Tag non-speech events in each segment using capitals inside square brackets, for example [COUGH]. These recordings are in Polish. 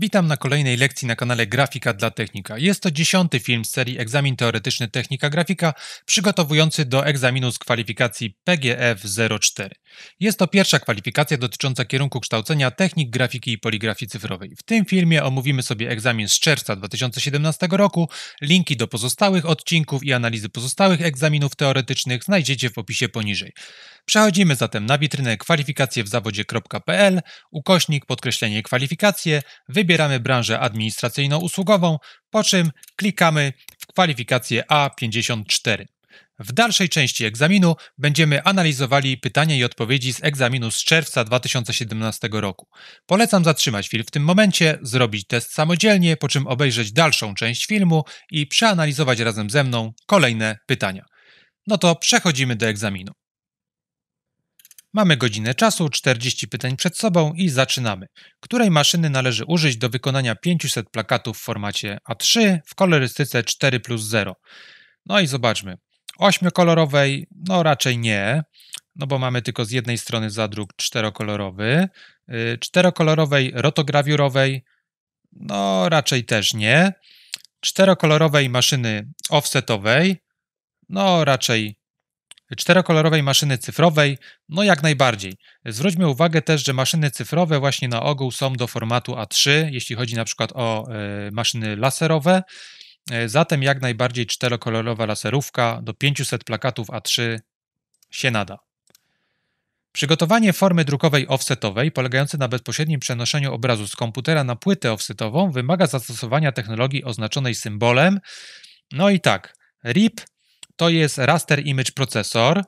Witam na kolejnej lekcji na kanale Grafika dla Technika. Jest to dziesiąty film z serii Egzamin Teoretyczny Technika Grafika, przygotowujący do egzaminu z kwalifikacji PGF 04. Jest to pierwsza kwalifikacja dotycząca kierunku kształcenia technik grafiki i poligrafii cyfrowej. W tym filmie omówimy sobie egzamin z czerwca 2017 roku. Linki do pozostałych odcinków i analizy pozostałych egzaminów teoretycznych znajdziecie w opisie poniżej. Przechodzimy zatem na witrynę kwalifikacje w zawodzie.pl, ukośnik, podkreślenie kwalifikacje, wybieramy wybieramy branżę administracyjno-usługową, po czym klikamy w kwalifikację A54. W dalszej części egzaminu będziemy analizowali pytania i odpowiedzi z egzaminu z czerwca 2017 roku. Polecam zatrzymać film w tym momencie, zrobić test samodzielnie, po czym obejrzeć dalszą część filmu i przeanalizować razem ze mną kolejne pytania. No to przechodzimy do egzaminu. Mamy godzinę czasu, 40 pytań przed sobą i zaczynamy. Której maszyny należy użyć do wykonania 500 plakatów w formacie A3 w kolorystyce 4 plus 0? No i zobaczmy. Ośmiokolorowej, no raczej nie, no bo mamy tylko z jednej strony zadruk czterokolorowy. Y, czterokolorowej rotograwiurowej, no raczej też nie. Czterokolorowej maszyny offsetowej, no raczej czterokolorowej maszyny cyfrowej, no jak najbardziej. Zwróćmy uwagę też, że maszyny cyfrowe właśnie na ogół są do formatu A3, jeśli chodzi na przykład o e, maszyny laserowe. E, zatem jak najbardziej czterokolorowa laserówka do 500 plakatów A3 się nada. Przygotowanie formy drukowej offsetowej polegające na bezpośrednim przenoszeniu obrazu z komputera na płytę offsetową wymaga zastosowania technologii oznaczonej symbolem. No i tak, RIP to jest raster image procesor.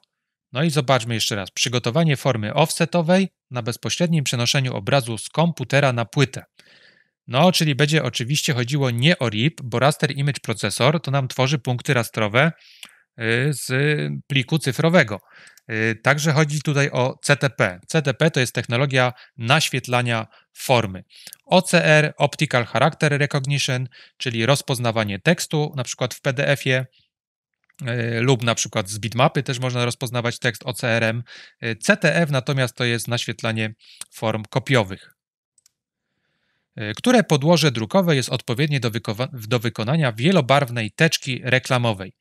No i zobaczmy jeszcze raz. Przygotowanie formy offsetowej na bezpośrednim przenoszeniu obrazu z komputera na płytę. No, czyli będzie oczywiście chodziło nie o RIP, bo raster image procesor to nam tworzy punkty rastrowe y, z pliku cyfrowego. Y, także chodzi tutaj o CTP. CTP to jest technologia naświetlania formy. OCR, Optical Character Recognition, czyli rozpoznawanie tekstu, na przykład w PDF-ie, E, lub na przykład z bitmapy też można rozpoznawać tekst OCRM. E, CTF natomiast to jest naświetlanie form kopiowych, e, które podłoże drukowe jest odpowiednie do, do wykonania wielobarwnej teczki reklamowej.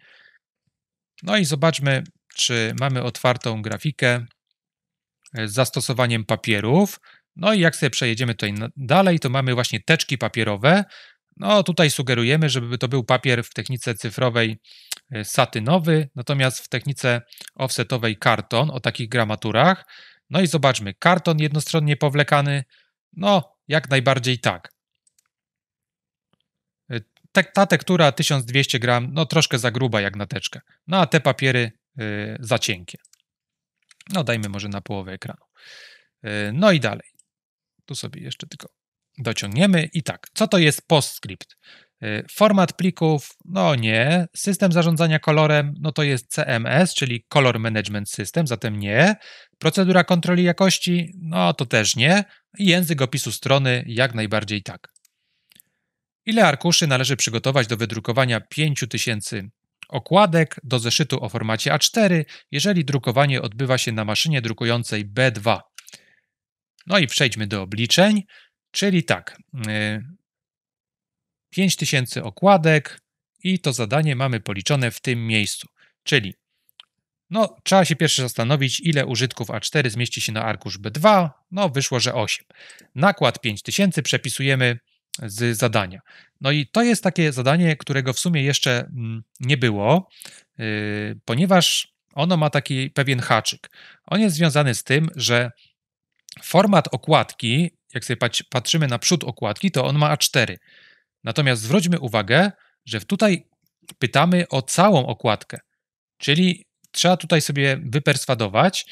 No i zobaczmy, czy mamy otwartą grafikę z zastosowaniem papierów. No i jak sobie przejedziemy tutaj dalej, to mamy właśnie teczki papierowe. No tutaj sugerujemy, żeby to był papier w technice cyfrowej E, satynowy, natomiast w technice offsetowej karton o takich gramaturach. No i zobaczmy, karton jednostronnie powlekany, no jak najbardziej tak. E, ta tektura 1200 gram, no troszkę za gruba jak na teczkę. No a te papiery y, za cienkie. No dajmy może na połowę ekranu. Y, no i dalej. Tu sobie jeszcze tylko dociągniemy. I tak, co to jest postscript? Y, format plików, no nie. System zarządzania kolorem, no to jest CMS, czyli Color Management System, zatem nie. Procedura kontroli jakości, no to też nie. język opisu strony, jak najbardziej tak. Ile arkuszy należy przygotować do wydrukowania 5000 okładek do zeszytu o formacie A4, jeżeli drukowanie odbywa się na maszynie drukującej B2? No i przejdźmy do obliczeń, czyli tak. Y, 5000 okładek i to zadanie mamy policzone w tym miejscu. Czyli no, trzeba się pierwszy zastanowić, ile użytków A4 zmieści się na arkusz B2. No, wyszło, że 8. Nakład 5000 przepisujemy z zadania. No i to jest takie zadanie, którego w sumie jeszcze mm, nie było, yy, ponieważ ono ma taki pewien haczyk. On jest związany z tym, że format okładki, jak sobie patrzymy na przód okładki, to on ma A4. Natomiast zwróćmy uwagę, że tutaj pytamy o całą okładkę, czyli trzeba tutaj sobie wyperswadować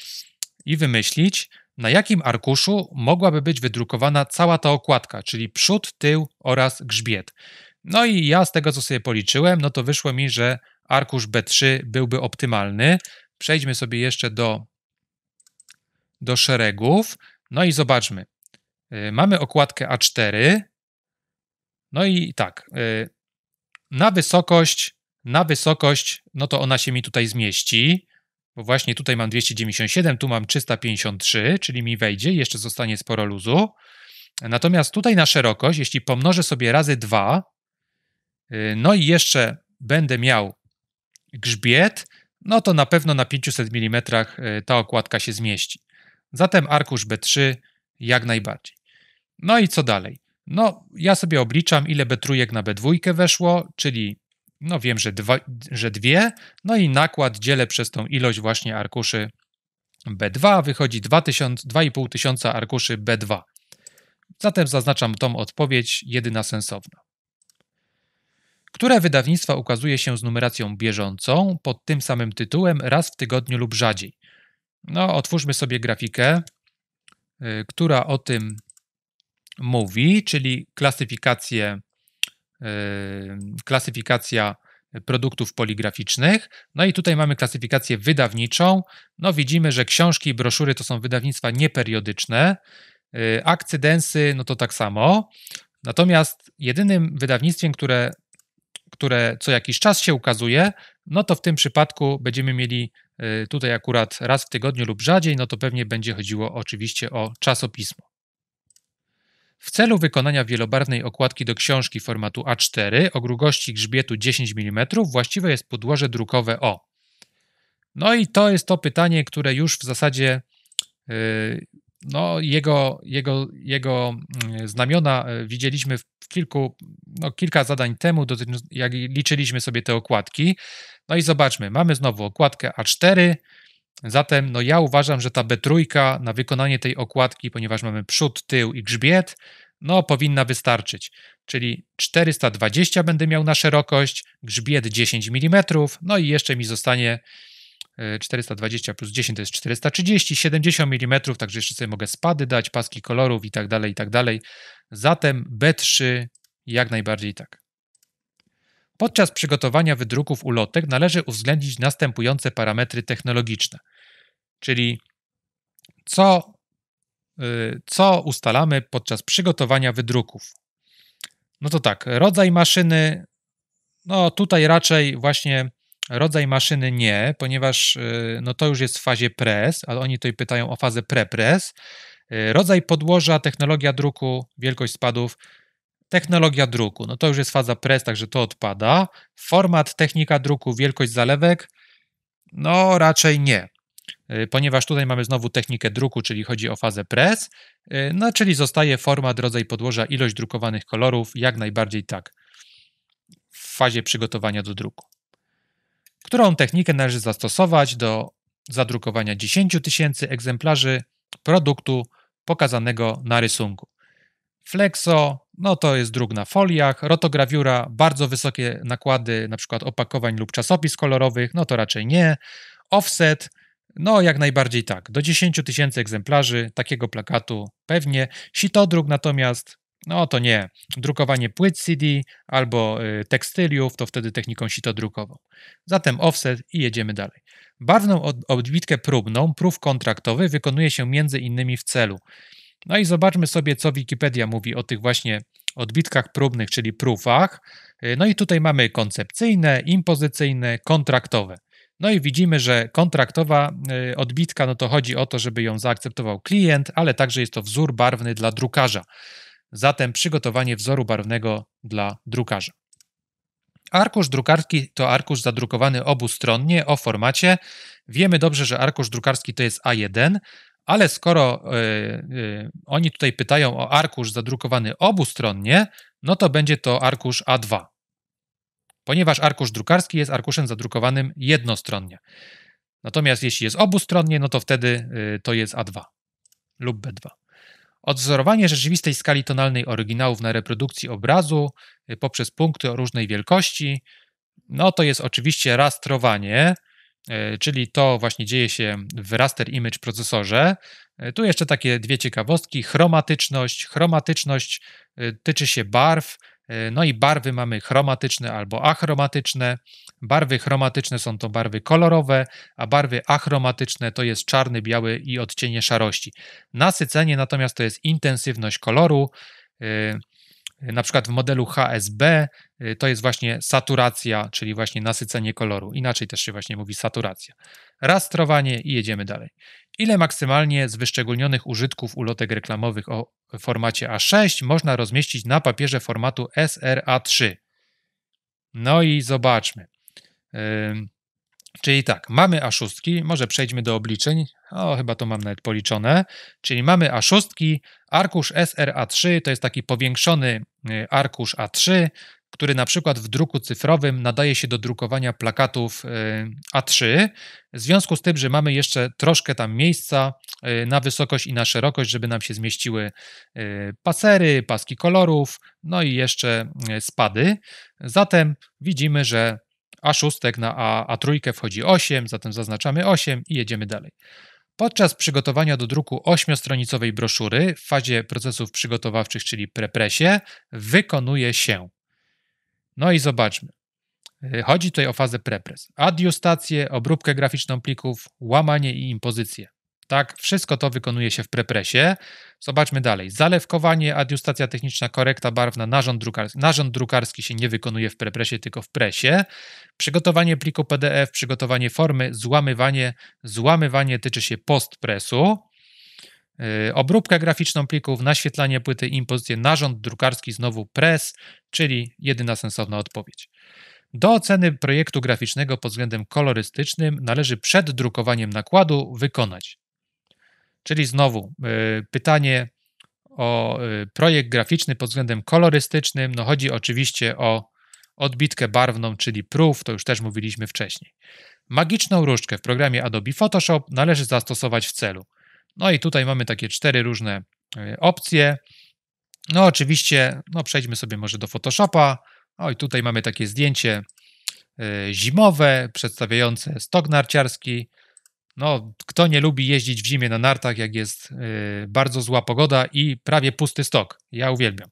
i wymyślić, na jakim arkuszu mogłaby być wydrukowana cała ta okładka, czyli przód, tył oraz grzbiet. No i ja z tego, co sobie policzyłem, no to wyszło mi, że arkusz B3 byłby optymalny. Przejdźmy sobie jeszcze do, do szeregów. No i zobaczmy. Y, mamy okładkę A4, no i tak, y, na wysokość, na wysokość, no to ona się mi tutaj zmieści, bo właśnie tutaj mam 297, tu mam 353, czyli mi wejdzie, jeszcze zostanie sporo luzu. Natomiast tutaj na szerokość, jeśli pomnożę sobie razy 2, y, no i jeszcze będę miał grzbiet, no to na pewno na 500 mm y, ta okładka się zmieści. Zatem arkusz B3 jak najbardziej. No i co dalej? No, ja sobie obliczam, ile B3 na B2 weszło, czyli no wiem, że, dwa, że dwie, no i nakład dzielę przez tą ilość właśnie arkuszy B2, wychodzi 2500 arkuszy B2. Zatem zaznaczam tą odpowiedź, jedyna sensowna. Które wydawnictwa ukazuje się z numeracją bieżącą pod tym samym tytułem raz w tygodniu lub rzadziej? No, otwórzmy sobie grafikę, y, która o tym mówi, czyli klasyfikację, yy, klasyfikacja produktów poligraficznych. No i tutaj mamy klasyfikację wydawniczą. No widzimy, że książki i broszury to są wydawnictwa nieperiodyczne. Yy, akcydensy, no to tak samo. Natomiast jedynym wydawnictwem, które, które co jakiś czas się ukazuje, no to w tym przypadku będziemy mieli yy, tutaj akurat raz w tygodniu lub rzadziej, no to pewnie będzie chodziło oczywiście o czasopismo. W celu wykonania wielobarwnej okładki do książki formatu A4 o grubości grzbietu 10 mm właściwe jest podłoże drukowe O. No i to jest to pytanie, które już w zasadzie y, no, jego, jego, jego mm, znamiona y, widzieliśmy w kilku, no, kilka zadań temu, jak liczyliśmy sobie te okładki. No i zobaczmy, mamy znowu okładkę A4, Zatem no ja uważam, że ta B3 na wykonanie tej okładki, ponieważ mamy przód, tył i grzbiet, no powinna wystarczyć. Czyli 420 będę miał na szerokość, grzbiet 10 mm, no i jeszcze mi zostanie 420 e, plus 10 to jest 430, 70 mm, także jeszcze sobie mogę spady dać, paski kolorów i tak dalej, i tak dalej. Zatem B3 jak najbardziej tak. Podczas przygotowania wydruków ulotek należy uwzględnić następujące parametry technologiczne, czyli co, y, co ustalamy podczas przygotowania wydruków. No to tak, rodzaj maszyny, no tutaj raczej właśnie rodzaj maszyny nie, ponieważ y, no to już jest w fazie pres, ale oni tutaj pytają o fazę prepres. Y, rodzaj podłoża, technologia druku, wielkość spadów, Technologia druku, no to już jest faza press, także to odpada. Format, technika druku, wielkość zalewek, no raczej nie, y, ponieważ tutaj mamy znowu technikę druku, czyli chodzi o fazę press, y, no czyli zostaje format, rodzaj podłoża, ilość drukowanych kolorów, jak najbardziej tak, w fazie przygotowania do druku. Którą technikę należy zastosować do zadrukowania 10 tysięcy egzemplarzy produktu pokazanego na rysunku? Flexo, no to jest druk na foliach, rotograwiura, bardzo wysokie nakłady na przykład opakowań lub czasopis kolorowych, no to raczej nie. Offset, no jak najbardziej tak, do 10 tysięcy egzemplarzy takiego plakatu pewnie. Sitodruk natomiast, no to nie. Drukowanie płyt CD albo y, tekstyliów, to wtedy techniką sitodrukową. Zatem offset i jedziemy dalej. Barwną odbitkę próbną, prób kontraktowy wykonuje się między innymi w celu no i zobaczmy sobie, co Wikipedia mówi o tych właśnie odbitkach próbnych, czyli prófach. No i tutaj mamy koncepcyjne, impozycyjne, kontraktowe. No i widzimy, że kontraktowa y, odbitka, no to chodzi o to, żeby ją zaakceptował klient, ale także jest to wzór barwny dla drukarza. Zatem przygotowanie wzoru barwnego dla drukarza. Arkusz drukarski to arkusz zadrukowany obustronnie o formacie. Wiemy dobrze, że arkusz drukarski to jest A1, ale skoro e, e, oni tutaj pytają o arkusz zadrukowany obustronnie, no to będzie to arkusz A2, ponieważ arkusz drukarski jest arkuszem zadrukowanym jednostronnie. Natomiast jeśli jest obustronnie, no to wtedy e, to jest A2 lub B2. Odwzorowanie rzeczywistej skali tonalnej oryginałów na reprodukcji obrazu poprzez punkty o różnej wielkości, no to jest oczywiście rastrowanie, E, czyli to właśnie dzieje się w raster image procesorze. E, tu jeszcze takie dwie ciekawostki: chromatyczność. Chromatyczność e, tyczy się barw. No i barwy mamy chromatyczne albo achromatyczne. Barwy chromatyczne są to barwy kolorowe, a barwy achromatyczne to jest czarny, biały i odcienie szarości. Nasycenie natomiast to jest intensywność koloru. Na przykład w modelu HSB y, to jest właśnie saturacja, czyli właśnie nasycenie koloru. Inaczej też się właśnie mówi saturacja. Rastrowanie i jedziemy dalej. Ile maksymalnie z wyszczególnionych użytków ulotek reklamowych o formacie A6 można rozmieścić na papierze formatu SRA3? No i zobaczmy. Czyli tak, mamy A6, może przejdźmy do obliczeń, o, chyba to mam nawet policzone. Czyli mamy A6, arkusz SRA3 to jest taki powiększony y, arkusz A3, który na przykład w druku cyfrowym nadaje się do drukowania plakatów y, A3. W związku z tym, że mamy jeszcze troszkę tam miejsca y, na wysokość i na szerokość, żeby nam się zmieściły pasery, paski kolorów, no i jeszcze spady. Zatem widzimy, że A6 na A, trójkę 3 wchodzi 8, zatem zaznaczamy 8 i jedziemy dalej. Podczas przygotowania do druku ośmiostronicowej broszury w fazie procesów przygotowawczych, czyli prepresie, wykonuje się. No i zobaczmy. Y, chodzi tutaj o fazę prepres. Adiustację, obróbkę graficzną plików, łamanie i impozycję. Tak, wszystko to wykonuje się w prepresie. Zobaczmy dalej. Zalewkowanie, adiustacja techniczna, korekta barwna, narząd drukarski. Narząd drukarski się nie wykonuje w prepresie, tylko w presie. Przygotowanie pliku PDF, przygotowanie formy, złamywanie. Złamywanie tyczy się postpresu. Yy, obróbkę graficzną plików, naświetlanie płyty, impozycję, narząd drukarski, znowu pres, czyli jedyna sensowna odpowiedź. Do oceny projektu graficznego pod względem kolorystycznym należy przed drukowaniem nakładu wykonać Czyli znowu y, pytanie o y, projekt graficzny pod względem kolorystycznym. No chodzi oczywiście o odbitkę barwną, czyli proof, to już też mówiliśmy wcześniej. Magiczną różdżkę w programie Adobe Photoshop należy zastosować w celu. No i tutaj mamy takie cztery różne y, opcje. No oczywiście, no przejdźmy sobie może do Photoshopa. O i tutaj mamy takie zdjęcie zimowe, przedstawiające stok narciarski. No, kto nie lubi jeździć w zimie na nartach, jak jest y, bardzo zła pogoda i prawie pusty stok? Ja uwielbiam.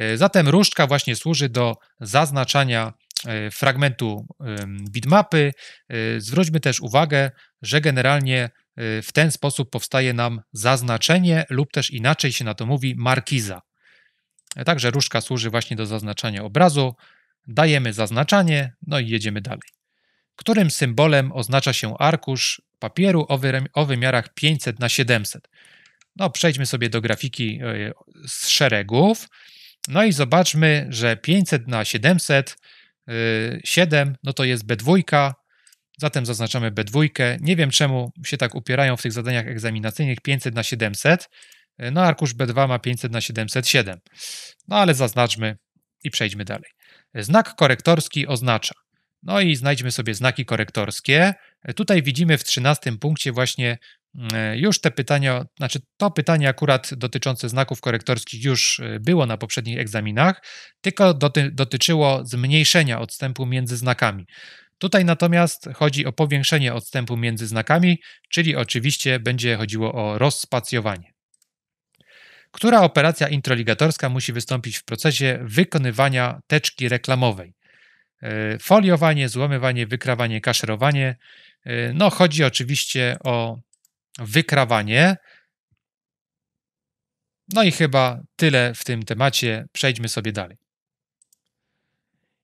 Y, zatem różdżka właśnie służy do zaznaczania y, fragmentu bitmapy. Y, zwróćmy też uwagę, że generalnie y, w ten sposób powstaje nam zaznaczenie, lub też inaczej się na to mówi markiza. Y, także różdżka służy właśnie do zaznaczania obrazu. Dajemy zaznaczanie, no i jedziemy dalej którym symbolem oznacza się arkusz papieru o wymiarach 500 na 700. No, przejdźmy sobie do grafiki e, z szeregów. No i zobaczmy, że 500 na 700, 7, e, no to jest B2, zatem zaznaczamy B2. Nie wiem, czemu się tak upierają w tych zadaniach egzaminacyjnych 500 na 700. E, no, arkusz B2 ma 500 na 707. No, ale zaznaczmy i przejdźmy dalej. Znak korektorski oznacza. No i znajdźmy sobie znaki korektorskie. Tutaj widzimy w 13 punkcie właśnie e, już te pytania, znaczy to pytanie akurat dotyczące znaków korektorskich już e, było na poprzednich egzaminach, tylko doty, dotyczyło zmniejszenia odstępu między znakami. Tutaj natomiast chodzi o powiększenie odstępu między znakami, czyli oczywiście będzie chodziło o rozspacjowanie. Która operacja introligatorska musi wystąpić w procesie wykonywania teczki reklamowej? E, foliowanie, złamywanie, wykrawanie, kaszerowanie, Y, no, chodzi oczywiście o wykrawanie. No i chyba tyle w tym temacie. Przejdźmy sobie dalej.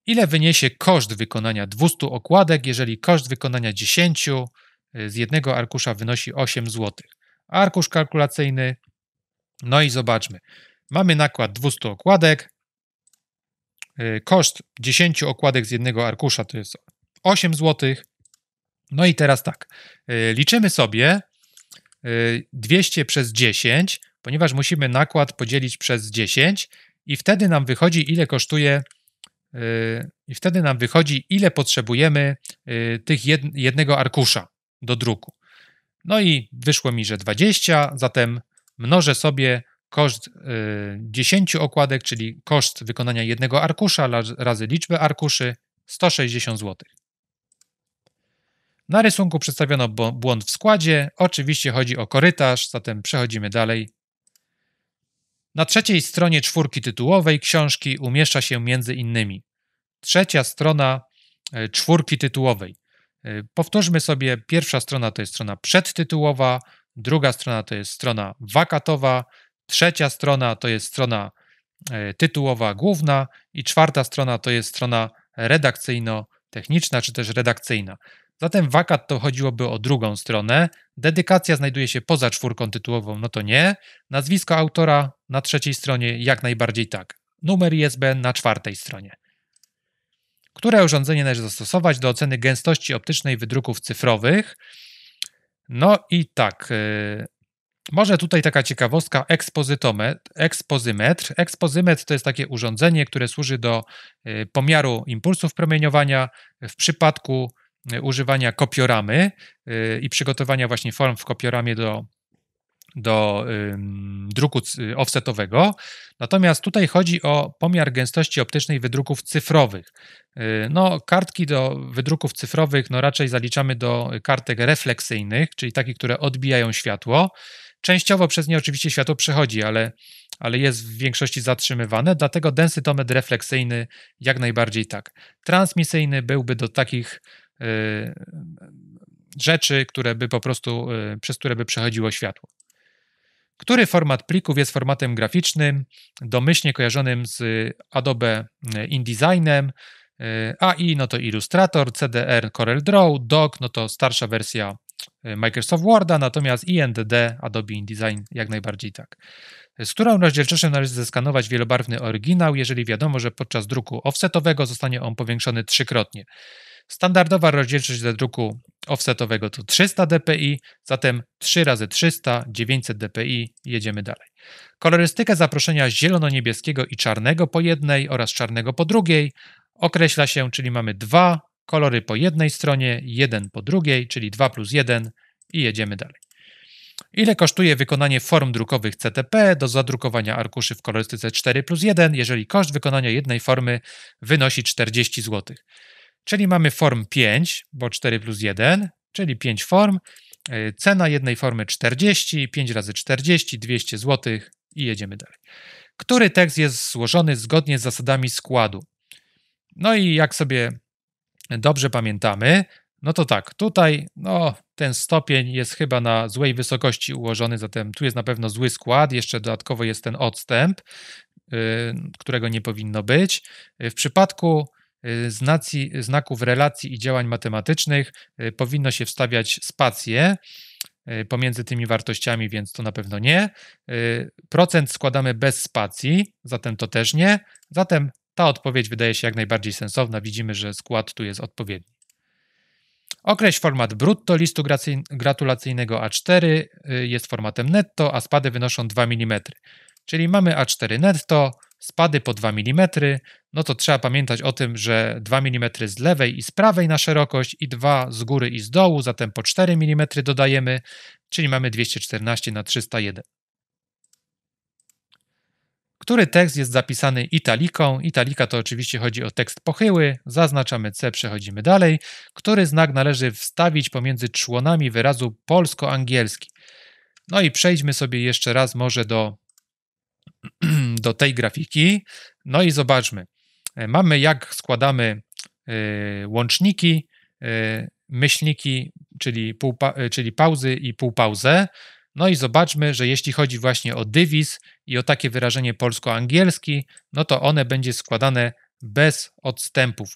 Ile wyniesie koszt wykonania 200 okładek, jeżeli koszt wykonania 10 y, z jednego arkusza wynosi 8 zł? Arkusz kalkulacyjny. No i zobaczmy. Mamy nakład 200 okładek. Y, koszt 10 okładek z jednego arkusza to jest 8 złotych. No i teraz tak, y, liczymy sobie 200 y, przez 10, ponieważ musimy nakład podzielić przez 10 i wtedy nam wychodzi ile kosztuje y, i wtedy nam wychodzi ile potrzebujemy tych jednego arkusza do druku. No i wyszło mi, że 20, zatem mnożę sobie koszt 10 okładek, czyli koszt wykonania jednego arkusza razy liczbę arkuszy 160 zł. Na rysunku przedstawiono błąd w składzie. Oczywiście chodzi o korytarz, zatem przechodzimy dalej. Na trzeciej stronie czwórki tytułowej książki umieszcza się między innymi trzecia strona e, czwórki tytułowej. E, powtórzmy sobie, pierwsza strona to jest strona przedtytułowa, druga strona to jest strona wakatowa, trzecia strona to jest strona e, tytułowa główna i czwarta strona to jest strona redakcyjno-techniczna czy też redakcyjna. Zatem wakat to chodziłoby o drugą stronę. Dedykacja znajduje się poza czwórką tytułową, no to nie. Nazwisko autora na trzeciej stronie jak najbardziej tak. Numer ISBN na czwartej stronie. Które urządzenie należy zastosować do oceny gęstości optycznej wydruków cyfrowych? No i tak. Yy, może tutaj taka ciekawostka, ekspozytometr. Ekspozymetr. Ekspozymetr to jest takie urządzenie, które służy do y, pomiaru impulsów promieniowania w przypadku używania kopioramy y, i przygotowania właśnie form w kopioramie do, do druku offsetowego. Natomiast tutaj chodzi o pomiar gęstości optycznej wydruków cyfrowych. Y, no, kartki do wydruków cyfrowych no raczej zaliczamy do kartek refleksyjnych, czyli takich, które odbijają światło. Częściowo przez nie oczywiście światło przechodzi, ale, ale jest w większości zatrzymywane, dlatego densytometr refleksyjny jak najbardziej tak. Transmisyjny byłby do takich Y, rzeczy, które by po prostu, y, przez które by przechodziło światło. Który format plików jest formatem graficznym, domyślnie kojarzonym z Adobe y, InDesignem, AI no to Illustrator, CDR Corel Draw, DOC no to starsza wersja Microsoft Worda, natomiast INDD Adobe InDesign jak najbardziej tak. Z którą rozdzielczością należy zeskanować wielobarwny oryginał, jeżeli wiadomo, że podczas druku offsetowego zostanie on powiększony trzykrotnie. Standardowa rozdzielczość do druku offsetowego to 300 dpi, zatem 3 razy 300, 900 dpi, jedziemy dalej. Kolorystykę zaproszenia zielono-niebieskiego i czarnego po jednej oraz czarnego po drugiej określa się, czyli mamy dwa kolory po jednej stronie, jeden po drugiej, czyli 2 plus 1 i jedziemy dalej. Ile kosztuje wykonanie form drukowych CTP do zadrukowania arkuszy w kolorystyce 4 plus 1, jeżeli koszt wykonania jednej formy wynosi 40 zł? Czyli mamy form 5, bo 4 plus 1, czyli 5 form. E, cena jednej formy 40, 5 razy 40, 200 zł i jedziemy dalej. Który tekst jest złożony zgodnie z zasadami składu? No i jak sobie dobrze pamiętamy, no to tak, tutaj no, ten stopień jest chyba na złej wysokości ułożony, zatem tu jest na pewno zły skład, jeszcze dodatkowo jest ten odstęp, yy, którego nie powinno być. W przypadku Y, znacji, znaków relacji i działań matematycznych y, powinno się wstawiać spacje y, pomiędzy tymi wartościami, więc to na pewno nie. Procent składamy bez spacji, zatem to też nie. Zatem ta odpowiedź wydaje się jak najbardziej sensowna. Widzimy, że skład tu jest odpowiedni. Określ format brutto listu gratulacyjnego A4 jest formatem netto, a spady wynoszą 2 mm. Czyli mamy A4 netto, spady po 2 mm, no to trzeba pamiętać o tym, że 2 mm z lewej i z prawej na szerokość i 2 z góry i z dołu, zatem po 4 mm dodajemy, czyli mamy 214 na 301. Który tekst jest zapisany italiką? Italika to oczywiście chodzi o tekst pochyły, zaznaczamy C, przechodzimy dalej. Który znak należy wstawić pomiędzy członami wyrazu polsko-angielski? No i przejdźmy sobie jeszcze raz może do [CLEARS THROAT] do tej grafiki. No i zobaczmy. E, mamy jak składamy e, łączniki, e, myślniki, czyli, pół, czyli pauzy i półpauzę. No i zobaczmy, że jeśli chodzi właśnie o dywiz i o takie wyrażenie polsko-angielski, no to one będzie składane bez odstępów.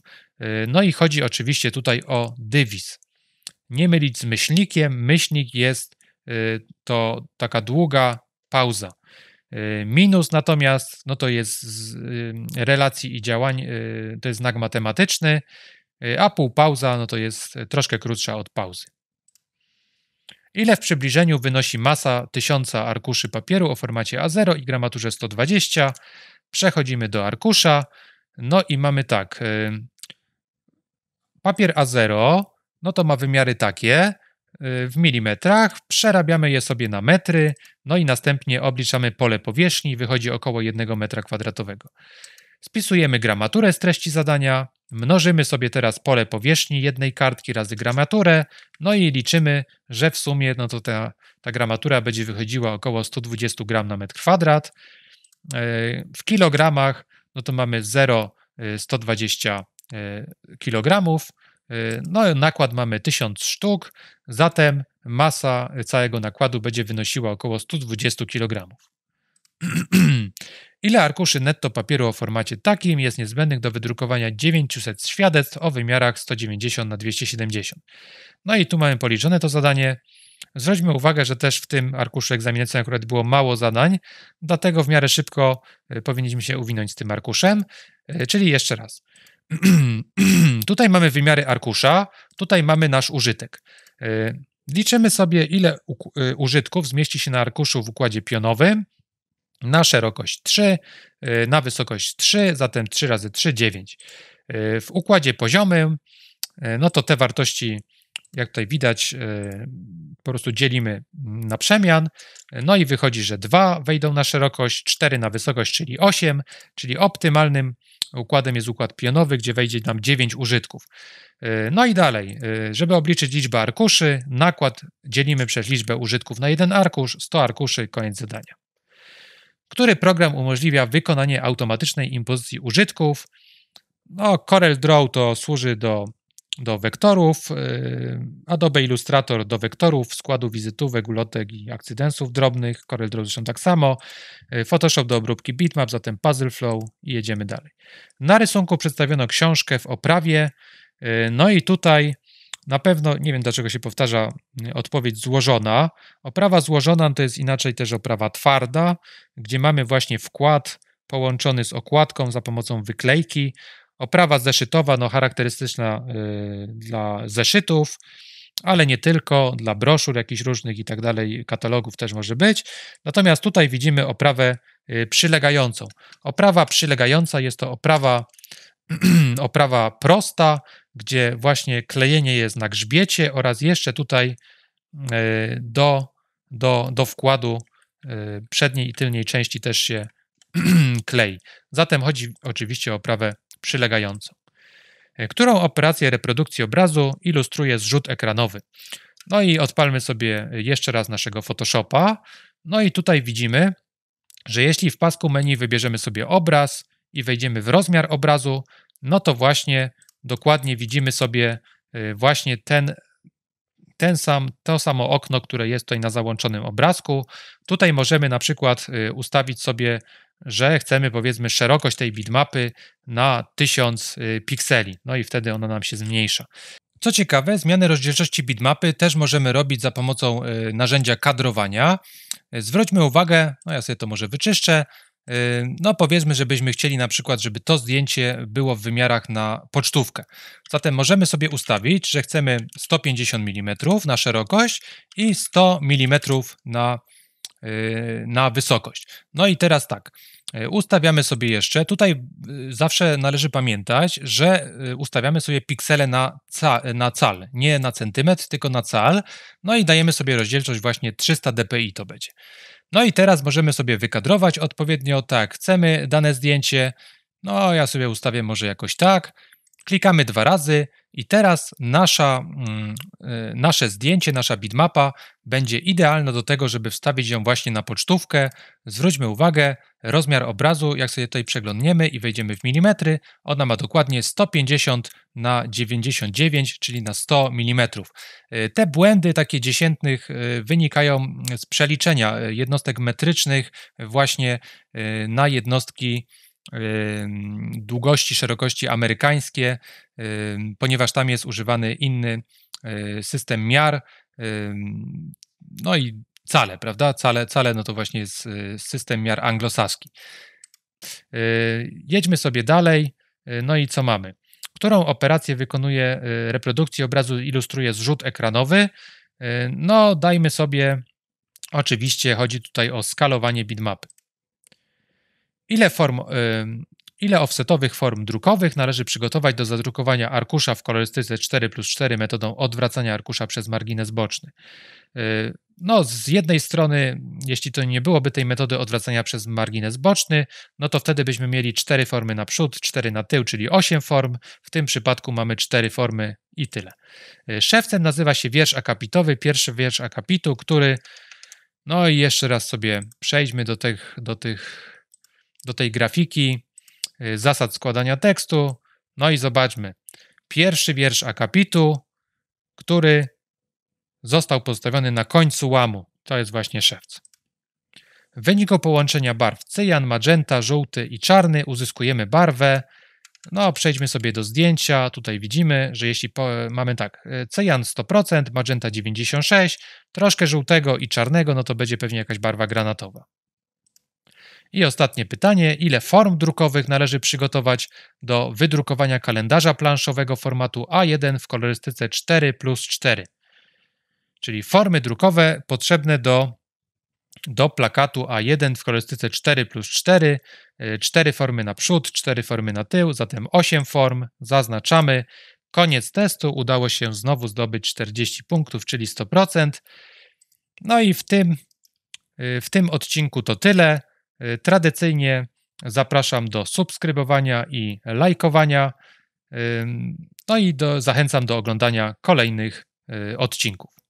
No i chodzi oczywiście tutaj o dywiz. Nie mylić z myślnikiem. Myślnik jest to taka długa pauza. Y, minus natomiast, no to jest z y, relacji i działań, y, to jest znak matematyczny, a półpauza, no to jest troszkę krótsza od pauzy. Ile w przybliżeniu wynosi masa tysiąca arkuszy papieru o formacie A0 i gramaturze 120? Przechodzimy do arkusza, no i mamy tak, papier A0, no to ma wymiary takie, w milimetrach, przerabiamy je sobie na metry, no i następnie obliczamy pole powierzchni, wychodzi około 1 m2. Spisujemy gramaturę z treści zadania, mnożymy sobie teraz pole powierzchni jednej kartki razy gramaturę, no i liczymy, że w sumie no to ta, ta gramatura będzie wychodziła około 120 gram na metr kwadrat. E, w kilogramach no to mamy 0,120 e, e, kilogramów, Y, no, nakład mamy 1000 sztuk, zatem masa całego nakładu będzie wynosiła około 120 kg. [CLEARS THROAT] Ile arkuszy netto papieru o formacie takim jest niezbędnych do wydrukowania 900 świadectw o wymiarach 190 na 270? No i tu mamy policzone to zadanie. Zwróćmy uwagę, że też w tym arkuszu egzaminacyjnym akurat było mało zadań, dlatego w miarę szybko y, powinniśmy się uwinąć z tym arkuszem. Y, czyli jeszcze raz. [CLEARS THROAT] tutaj mamy wymiary arkusza, tutaj mamy nasz użytek. Y, liczymy sobie, ile y, użytków zmieści się na arkuszu w układzie pionowym. Na szerokość 3, y, na wysokość 3, zatem 3 razy 3, 9. W układzie poziomym, no to te wartości, jak tutaj widać, po prostu dzielimy na przemian. No i wychodzi, że 2 wejdą na szerokość, 4 na wysokość, czyli 8, czyli optymalnym Układem jest układ pionowy, gdzie wejdzie nam 9 użytków. E, no i dalej, e, żeby obliczyć liczbę arkuszy, nakład dzielimy przez liczbę użytków na jeden arkusz, 100 arkuszy, koniec zadania. Który program umożliwia wykonanie automatycznej impozycji użytków? No, CorelDraw to służy do do wektorów, y, Adobe Illustrator do wektorów, składu wizytówek, ulotek i akcydensów drobnych, CorelDRAW zresztą tak samo, y, Photoshop do obróbki bitmap, zatem Puzzle Flow i jedziemy dalej. Na rysunku przedstawiono książkę w oprawie, y, no i tutaj na pewno, nie wiem dlaczego się powtarza odpowiedź złożona. Oprawa złożona to jest inaczej też oprawa twarda, gdzie mamy właśnie wkład połączony z okładką za pomocą wyklejki. Oprawa zeszytowa, no charakterystyczna y, dla zeszytów, ale nie tylko, dla broszur jakichś różnych i tak dalej, katalogów też może być. Natomiast tutaj widzimy oprawę y, przylegającą. Oprawa przylegająca jest to oprawa, [CLEARS THROAT] oprawa prosta, gdzie właśnie klejenie jest na grzbiecie oraz jeszcze tutaj y, do, do, do wkładu przedniej i tylniej części też się [CLEARS THROAT] klei. Zatem chodzi oczywiście o oprawę przylegającą. E, którą operację reprodukcji obrazu ilustruje zrzut ekranowy. No i odpalmy sobie e, jeszcze raz naszego Photoshopa. No i tutaj widzimy, że jeśli w pasku menu wybierzemy sobie obraz i wejdziemy w rozmiar obrazu, no to właśnie dokładnie widzimy sobie e, właśnie ten, ten sam, to samo okno, które jest tutaj na załączonym obrazku. Tutaj możemy na przykład ustawić sobie że chcemy powiedzmy szerokość tej bitmapy na 1000 y, pikseli, no i wtedy ona nam się zmniejsza. Co ciekawe, zmiany rozdzielczości bitmapy też możemy robić za pomocą y, narzędzia kadrowania. Zwróćmy uwagę, no ja sobie to może wyczyszczę, y, no powiedzmy, żebyśmy chcieli na przykład, żeby to zdjęcie było w wymiarach na pocztówkę. Zatem możemy sobie ustawić, że chcemy 150 mm na szerokość i 100 mm na Y, na wysokość. No i teraz tak, y, ustawiamy sobie jeszcze, tutaj y, zawsze należy pamiętać, że ustawiamy sobie piksele na, ca, na cal, nie na centymetr, tylko na cal, no i dajemy sobie rozdzielczość właśnie 300 dpi to będzie. No i teraz możemy sobie wykadrować odpowiednio tak, chcemy dane zdjęcie, no ja sobie ustawię może jakoś tak, klikamy dwa razy, i teraz nasza, mm, y, nasze zdjęcie, nasza bitmapa będzie idealna do tego, żeby wstawić ją właśnie na pocztówkę. Zwróćmy uwagę, rozmiar obrazu, jak sobie tutaj przeglądniemy i wejdziemy w milimetry, ona ma dokładnie 150 na 99, czyli na 100 mm. Y, te błędy takie dziesiętnych y, wynikają z przeliczenia jednostek metrycznych właśnie na jednostki długości, szerokości amerykańskie, ponieważ tam jest używany inny e, system miar. No i cale, prawda? Cale, cale no to właśnie jest e, system miar anglosaski. E, jedźmy sobie dalej. No i co mamy? Którą operację wykonuje reprodukcji obrazu, ilustruje zrzut ekranowy? No, dajmy sobie, oczywiście chodzi tutaj o skalowanie bitmapy. Ile form ile offsetowych form drukowych należy przygotować do zadrukowania arkusza w kolorystyce 4 plus 4 metodą odwracania arkusza przez margines boczny. Y, no, z jednej strony, jeśli to nie byłoby tej metody odwracania przez margines boczny, no to wtedy byśmy mieli 4 formy na przód, 4 na tył, czyli 8 form. W tym przypadku mamy 4 formy i tyle. Y, szewcem nazywa się wiersz akapitowy, pierwszy wiersz akapitu, który. No i jeszcze raz sobie przejdźmy do tych, do tych do tej grafiki, y, zasad składania tekstu. No i zobaczmy. Pierwszy wiersz akapitu, który został pozostawiony na końcu łamu. To jest właśnie szewc. W wyniku połączenia barw cyjan, magenta, żółty i czarny uzyskujemy barwę. No, przejdźmy sobie do zdjęcia. Tutaj widzimy, że jeśli po, mamy tak, y, cyjan 100%, magenta 96%, troszkę żółtego i czarnego, no to będzie pewnie jakaś barwa granatowa. I ostatnie pytanie: ile form drukowych należy przygotować do wydrukowania kalendarza planszowego formatu A1 w kolorystyce 4 plus 4? Czyli formy drukowe potrzebne do, do plakatu A1 w kolorystyce 4 plus 4. 4 y, formy na przód, 4 formy na tył, zatem 8 form. Zaznaczamy. Koniec testu. Udało się znowu zdobyć 40 punktów, czyli 100%. No i w tym, y, w tym odcinku to tyle. Tradycyjnie zapraszam do subskrybowania i lajkowania. No i do, zachęcam do oglądania kolejnych y, odcinków.